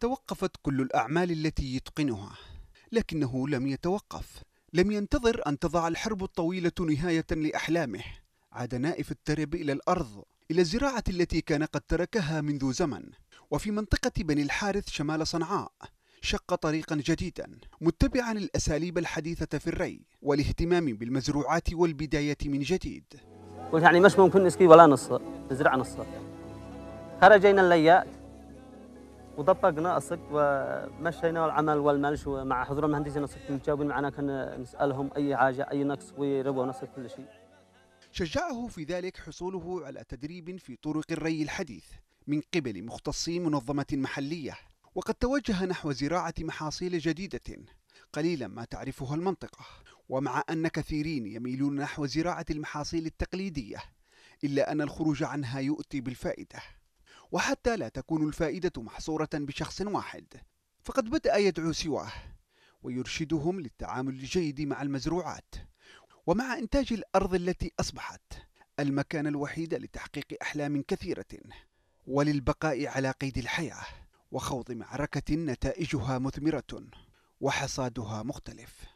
توقفت كل الأعمال التي يتقنها لكنه لم يتوقف لم ينتظر أن تضع الحرب الطويلة نهاية لأحلامه عاد نائف الترب إلى الأرض إلى الزراعة التي كان قد تركها منذ زمن وفي منطقة بني الحارث شمال صنعاء شق طريقا جديدا متبعا الأساليب الحديثة في الري والاهتمام بالمزروعات والبداية من جديد قلت يعني مش ممكن نسقي ولا نص نزرع نص خرجينا الليات وطبقنا الصك ومشينا العمل والملش ومع حضور المهندسين الصك متجاوبين معنا كان نسالهم اي حاجه اي نقص ويرونا الصدق كل شيء. شجعه في ذلك حصوله على تدريب في طرق الري الحديث من قبل مختصي منظمه محليه وقد توجه نحو زراعه محاصيل جديده قليلا ما تعرفها المنطقه ومع ان كثيرين يميلون نحو زراعه المحاصيل التقليديه الا ان الخروج عنها يؤتي بالفائده وحتى لا تكون الفائدة محصورة بشخص واحد فقد بدأ يدعو سواه ويرشدهم للتعامل الجيد مع المزروعات ومع إنتاج الأرض التي أصبحت المكان الوحيد لتحقيق أحلام كثيرة وللبقاء على قيد الحياة وخوض معركة نتائجها مثمرة وحصادها مختلف